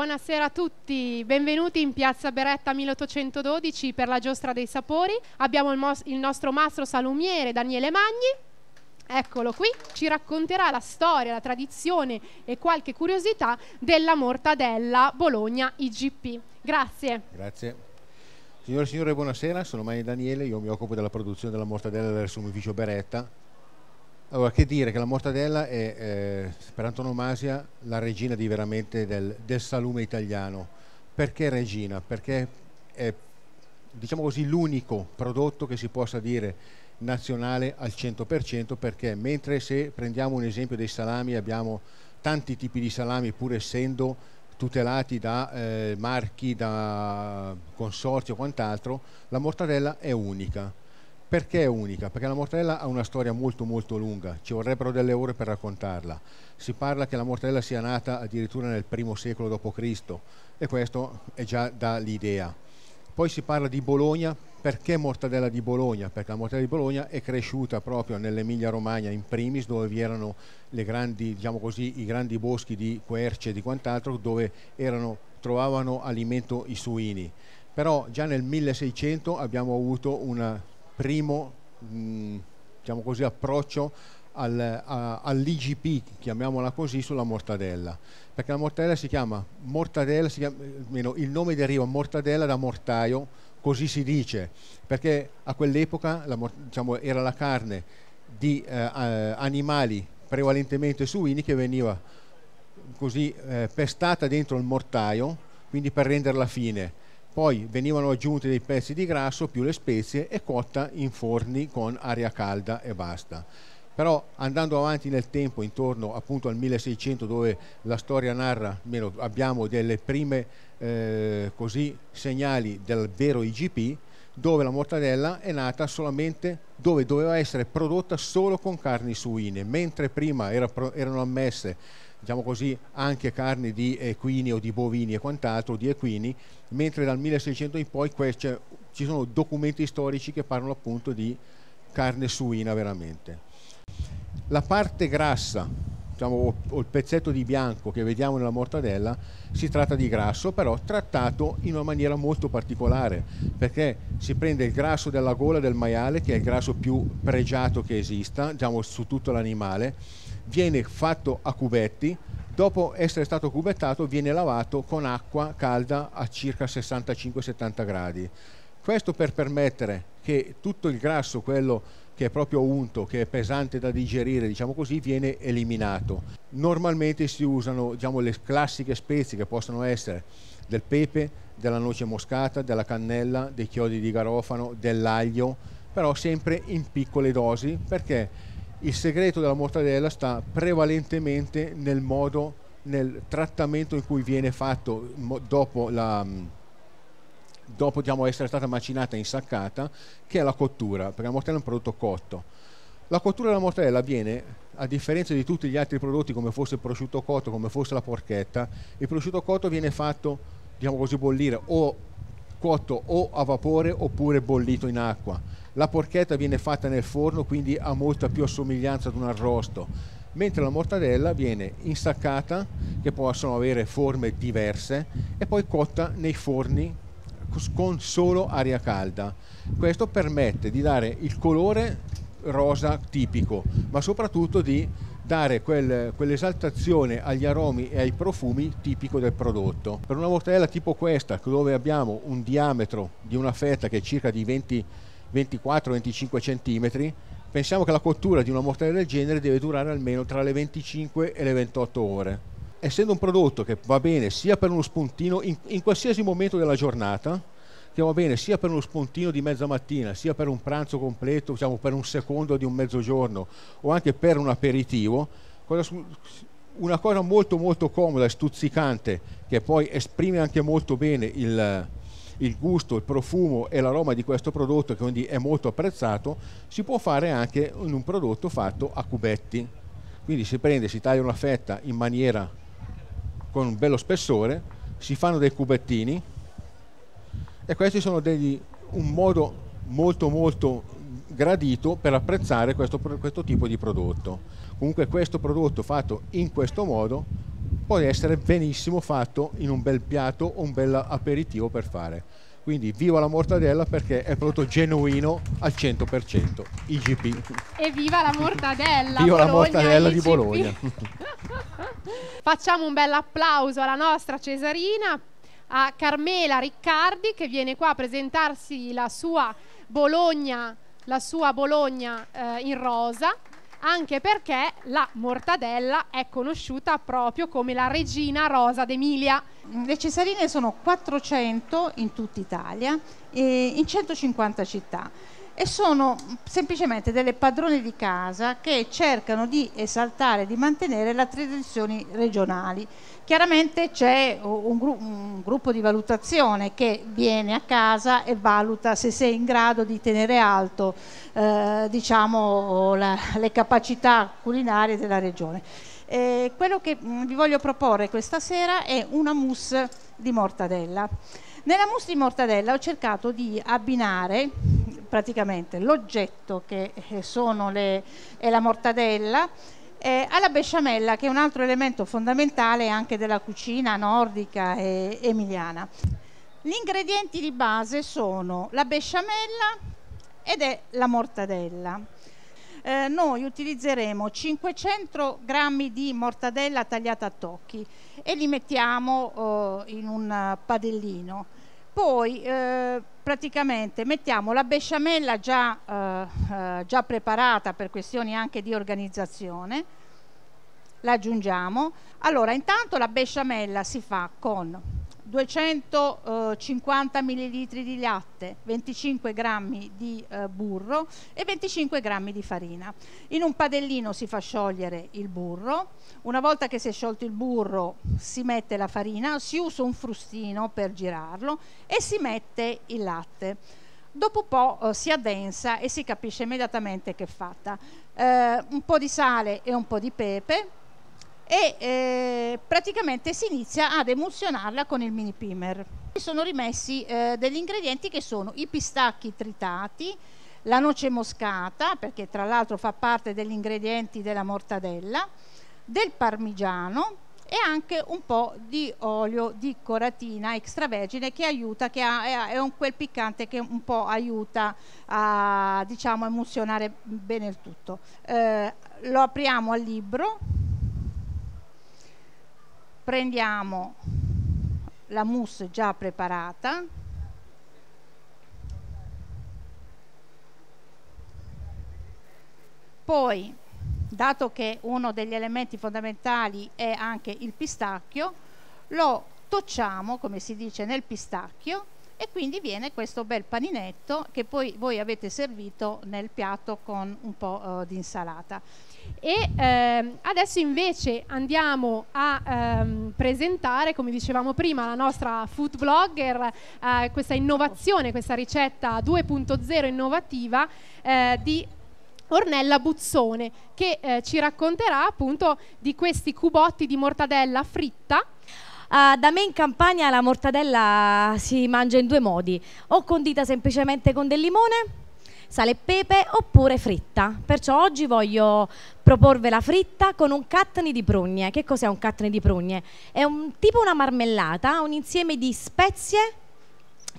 Buonasera a tutti, benvenuti in Piazza Beretta 1812 per la giostra dei sapori. Abbiamo il, il nostro mastro salumiere Daniele Magni eccolo qui, ci racconterà la storia, la tradizione e qualche curiosità della mortadella Bologna IGP. Grazie. Grazie. Signore e signore, buonasera, sono Magni Daniele, io mi occupo della produzione della mortadella del sumificio Beretta allora, che dire che la mortadella è eh, per antonomasia la regina di veramente del, del, salume italiano. Perché regina? Perché è diciamo così l'unico prodotto che si possa dire nazionale al 100% perché mentre se prendiamo un esempio dei salami abbiamo tanti tipi di salami pur essendo tutelati da eh, marchi, da consorzi o quant'altro, la mortadella è unica perché è unica? Perché la mortadella ha una storia molto molto lunga, ci vorrebbero delle ore per raccontarla. Si parla che la mortadella sia nata addirittura nel primo secolo d.C. e questo è già dall'idea. Poi si parla di Bologna, perché mortadella di Bologna? Perché la mortadella di Bologna è cresciuta proprio nell'Emilia Romagna in primis, dove vi erano grandi, diciamo così, i grandi boschi di querce e di quant'altro, dove erano, trovavano alimento i suini. Però già nel 1600 abbiamo avuto una primo mh, mm, diciamo così, approccio al, all'IGP, chiamiamola così, sulla mortadella. Perché la mortadella si chiama mortadella, si chiama, almeno il nome deriva mortadella da mortaio, così si dice, perché a quell'epoca la, diciamo, era la carne di eh, animali prevalentemente suini che veniva così eh, pestata dentro il mortaio, quindi per renderla fine. Poi venivano aggiunti dei pezzi di grasso più le spezie e cotta in forni con aria calda e basta però andando avanti nel tempo intorno appunto al 1600 dove la storia narra almeno abbiamo delle prime eh, così, segnali del vero IGP dove la mortadella è nata solamente dove doveva essere prodotta solo con carni suine mentre prima era, erano ammesse diciamo così, anche carni di equini o di bovini e quant'altro, di equini, mentre dal 1600 in poi cioè, ci sono documenti storici che parlano appunto di carne suina veramente. La parte grassa diciamo, o, il pezzetto di bianco che vediamo nella mortadella, si tratta di grasso, però trattato in una maniera molto particolare, perché si prende il grasso della gola del maiale, che è il grasso più pregiato che esista, diciamo, su tutto l'animale, viene fatto a cubetti, dopo essere stato cubettato viene lavato con acqua calda a circa 65-70 gradi. Questo per permettere che tutto il grasso, quello che è proprio unto, che è pesante da digerire, diciamo così, viene eliminato. Normalmente si usano diciamo, le classiche spezie che possono essere del pepe, della noce moscata, della cannella, dei chiodi di garofano, dell'aglio, però sempre in piccole dosi perché il segreto della mortadella sta prevalentemente nel modo, nel trattamento in cui viene fatto dopo la dopo diciamo, essere stata macinata e insaccata, che è la cottura, perché la mortella è un prodotto cotto. La cottura della mortella avviene, a differenza di tutti gli altri prodotti, come fosse il prosciutto cotto, come fosse la porchetta, il prosciutto cotto viene fatto, diciamo così, bollire o cotto o a vapore oppure bollito in acqua. La porchetta viene fatta nel forno, quindi ha molta più assomiglianza ad un arrosto, mentre la mortadella viene insaccata, che possono avere forme diverse, e poi cotta nei forni con solo aria calda. Questo permette di dare il colore rosa tipico, ma soprattutto di dare quel, quell'esaltazione agli aromi e ai profumi tipico del prodotto. Per una mortadella tipo questa, dove abbiamo un diametro di una fetta che è circa di 24-25 cm, pensiamo che la cottura di una mortadella del genere deve durare almeno tra le 25 e le 28 ore essendo un prodotto che va bene sia per uno spuntino in, in qualsiasi momento della giornata, che va bene sia per uno spuntino di mezza mattina, sia per un pranzo completo, diciamo per un secondo di un mezzogiorno o anche per un aperitivo, una cosa molto molto comoda e stuzzicante che poi esprime anche molto bene il, il gusto, il profumo e l'aroma di questo prodotto che quindi è molto apprezzato, si può fare anche in un prodotto fatto a cubetti. Quindi si prende, si taglia una fetta in maniera con un bello spessore, si fanno dei cubettini e questi sono degli, un modo molto molto gradito per apprezzare questo, questo tipo di prodotto. Comunque questo prodotto fatto in questo modo può essere benissimo fatto in un bel piatto o un bel aperitivo per fare. Quindi viva la mortadella perché è prodotto genuino al 100%, IGP. E viva la mortadella! viva Bologna, la mortadella IGP. di Bologna! Facciamo un bel applauso alla nostra Cesarina, a Carmela Riccardi che viene qua a presentarsi la sua Bologna, la sua Bologna eh, in rosa anche perché la mortadella è conosciuta proprio come la regina rosa d'Emilia. Le cesarine sono 400 in tutta Italia e in 150 città e sono semplicemente delle padrone di casa che cercano di esaltare, di mantenere le tradizioni regionali. Chiaramente c'è un, gru un, gruppo di valutazione che viene a casa e valuta se sei in grado di tenere alto eh, diciamo, la, le capacità culinarie della regione. Eh, quello che mm, vi voglio proporre questa sera è una mousse di mortadella. Nella mousse di mortadella ho cercato di abbinare praticamente l'oggetto che eh, le, è la mortadella eh, alla besciamella che è un altro elemento fondamentale anche della cucina nordica e emiliana. Gli ingredienti di base sono la besciamella ed è la mortadella. Eh, noi utilizzeremo 500 grammi di mortadella tagliata a tocchi e li mettiamo eh, in un eh, padellino poi eh, praticamente mettiamo la besciamella già, eh, eh già preparata per questioni anche di organizzazione, l'aggiungiamo. Allora, intanto la besciamella si fa con 250 ml di latte, 25 g di eh, burro e 25 g di farina. In un padellino si fa sciogliere il burro, una volta che si è sciolto il burro si mette la farina, si usa un frustino per girarlo e si mette il latte dopo un po' eh, si addensa e si capisce immediatamente che è fatta. Eh, un po' di sale e un po' di pepe, e eh, praticamente si inizia ad emulsionarla con il mini primer. Sono rimessi eh, degli ingredienti che sono i pistacchi tritati, la noce moscata, perché tra l'altro fa parte degli ingredienti della mortadella, del parmigiano e anche un po' di olio di coratina extravergine che aiuta, che ha, è un quel piccante che un po' aiuta a diciamo, emulsionare bene il tutto. Eh, lo apriamo al libro prendiamo la mousse già preparata poi dato che uno degli elementi fondamentali è anche il pistacchio lo tocciamo come si dice nel pistacchio e quindi viene questo bel paninetto che poi voi avete servito nel piatto con un po' eh, di insalata. E ehm, adesso invece andiamo a ehm, presentare, come dicevamo prima, la nostra food blogger, eh, questa innovazione, questa ricetta 2.0 innovativa eh, di Ornella Buzzone che eh, ci racconterà appunto di questi cubotti di mortadella fritta Uh, da me in campagna la mortadella si mangia in due modi, o condita semplicemente con del limone sale e pepe oppure fritta. Perciò oggi voglio proporvela fritta con un catni di prugne. Che cos'è un catni di prugne? È un, tipo una marmellata, un insieme di spezie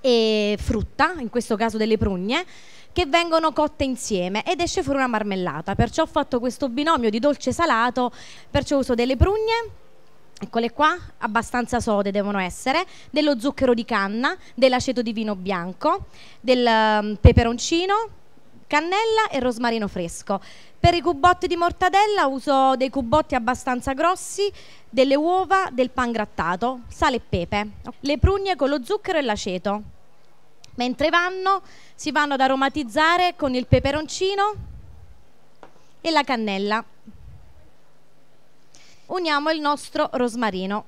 e frutta, in questo caso delle prugne, che vengono cotte insieme ed esce fuori una marmellata. Perciò ho fatto questo binomio di dolce salato, perciò uso delle prugne eccole qua, abbastanza sode devono essere, dello zucchero di canna, dell'aceto di vino bianco, del ehm, peperoncino, cannella e rosmarino fresco. Per i cubotti di mortadella uso dei cubotti abbastanza grossi, delle uova, del pan grattato, sale e pepe, le prugne con lo zucchero e l'aceto. Mentre vanno, si vanno ad aromatizzare con il peperoncino e la cannella uniamo il nostro rosmarino.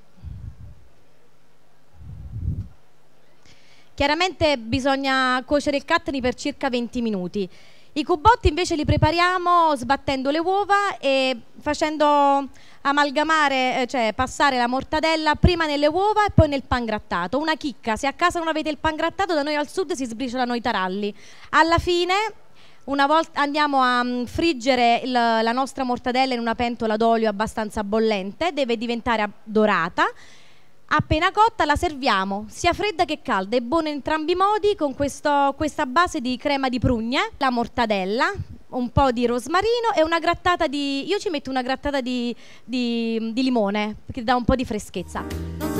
Chiaramente bisogna cuocere il catni per circa 20 minuti. I cubotti invece li prepariamo sbattendo le uova e facendo amalgamare, eh, cioè passare la mortadella prima nelle uova e poi nel pangrattato. Una chicca, se a casa non avete il pangrattato, da noi al sud si sbriciolano i taralli. Alla fine una volta andiamo a mm, friggere il, la nostra mortadella in una pentola d'olio abbastanza bollente, deve diventare dorata. Appena cotta la serviamo, sia fredda che calda, è buona in entrambi i modi con questo, questa base di crema di prugne, la mortadella, un po' di rosmarino e una grattata di... io ci metto una grattata di, di, di limone, perché dà un po' di freschezza. Non